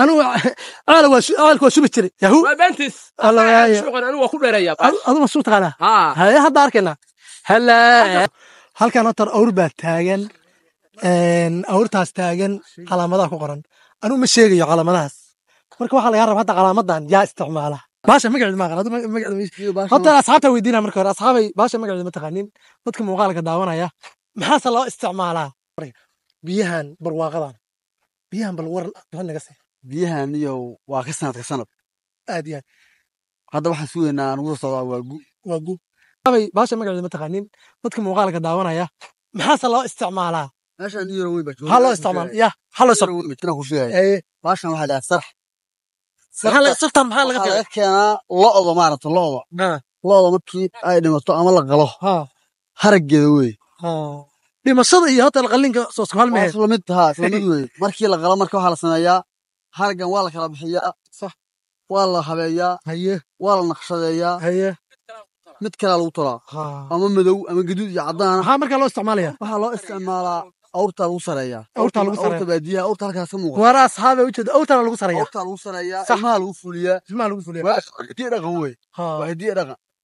anugu caalka waa subi jiray yahaduma suu taqaanaa haye hadda arkaynaa hala halkan horta awr baa taagan awrtaas taagan calaamadaha ku qoran anugu ma sheegayo calaamadahaas marka waxaa lagaa raba hadda calaamadan yaa isticmaala baasha magaceed ma aqaan horta asxaabta weydiina marka hore asxaabay baasha magaceed ma taqaanin dadka muuqaalka daawanaya maxaase loo isticmaalaa biyahan barwaaqadan biyahan bal war naga se biyahan iyo waa ka sanadka sanad aad iyo aad hadda waxaan sugeynaa aan ugu socdaa waa gu waa gu abay baasha magaceeda ma taqaanin dadka muuqaalka daawanaya maxaase loo isticmaalaa meeshan maarata lo'da lo'da markii ay dhimato ama la qalo harageeda weey dhimashada iyo hata laqalinka soosmid markii la qalo marka waxaa la sameeyaa hargan waa la kala bixiyaa waa la habeeyaa waa la naqshadeeyaa mid kalea lagu tolaa ama madow ama gaduud iyo caddaanmarkaa loo isticmaalaya waxaa loo isticmaalaa awrtaa lagu sareeyaa awrta lagu sareeyaa lagu sareeyaa ilmaha lagu fuliyaa ilmaha lagu fuliyaa waa dhaqan wey waa hiddiye dhaqan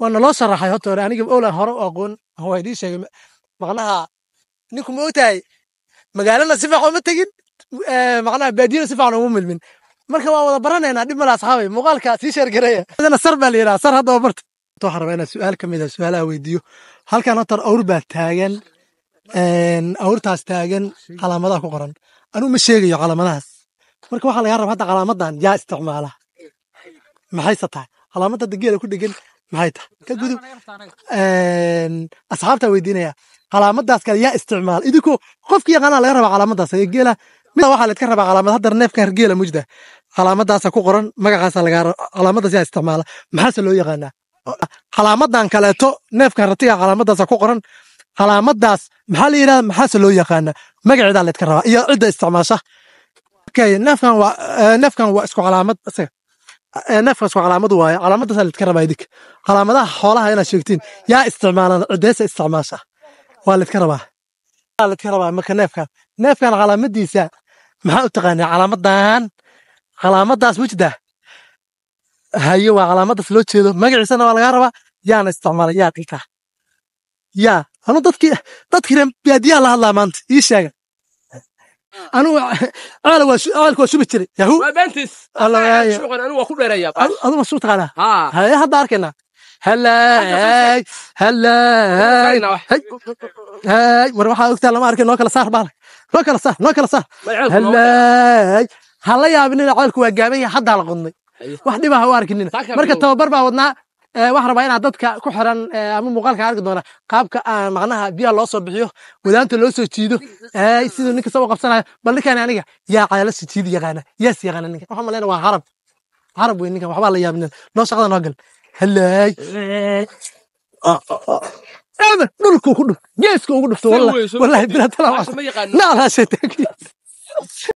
waa naloo saraxay horta aniga ola hore u aqoon waa sheegay macnaha ninku ma ogtahay magaalana si fiican uma tegin macnaha baadiyana si fiican uma milmin marka waa wada baranaynaa dhib mala asxaabay muuqaalka sii sheergareeya adana sar baa la sar hadda barta waxaan rabaa inaan su-aal ka mid ah su-aalaha weydiiyo halkan horta awr baa taagan awrtaas taagan calaamadaha ku qoran anuu ma sheegayo calaamadahaas marka waxaa lagaa raba hadda calaamadan yaa isticmaala maxayse tahay calaamad hadda geela ku dhegan maxay tahay ka gudub ehm, asxaabtaa weydiinaya calaamadaas kale yaa isticmaal idinkoo qofka yaqaanaa laga rabaa calaamadaas geela mid waxaa laydka rabaa calaamad haddar neefkan hargeela mujda calaamadaasa ku qoran magacaasa lagaa calaamadaas yaa isticmaala maxaase loo yaqaanaa calaamadan kaleeto neefkan ratiga calaamadaasa ku qoran calaamadaas maxaa la yidhahda maxaase loo yaqaanaa magaceedaa laydka rabaa iyo cidda isticmaasha eh, neefkan waa isku calaamad isaga Eh, nefkas calaamad waaye calaamadasaa laydka rabaa idinka calaamadaha xoolaha inaad sheegtiin yaa isticmaalaan cideesa isticmaasha waa laydka rabaa waa rabaa marka neefkan neefkan calaamadiisa maxaa u taqaanaa calaamadan calaamadaas ma jirtaa waa calaamadaas loo jeedo magaciisana waa lagaa rabaa yaana isticmaalay yaa dhigtaa yaa anu dadkii dadkii reer la hadlaa maanta ii sheega anigu aala waa su'aalka waa subi jiray yahu waa bentis shuuqan anigu waa ku dheereeyaa qaar adigu ma suu taqaanaa haa hadda arkaynaa هلاي هلاي هاي مره waxaa ogtaa lama arkin noo kala saar baa noo kala saar noo kala saar هلاي hala yaabin in ceelku waa gaaban yahay hadda la qodnay wax dhibaha u arkinina marka tababar baa wadnaa Eh, waxaan rabaa inaa dadka ku xiran eh, ama muuqaalka arki doona qaabka aan ah, maqnaha biyaha loo soo bixiyo wadaanta loo soo jiido eh, siduu ninka soo qabsanayo bal ninkan aniga yaa cayala soo jiidi yaqaana yaa si yaqaana ninka waxaan maleyna waa harab harab wey ninkan waxbaa la yaabinen noo shaqada noo gal halaay ah, ah, aada dhulku ku dhuf geeska ugu dhufto wallahi bilaa talaa naalhaasee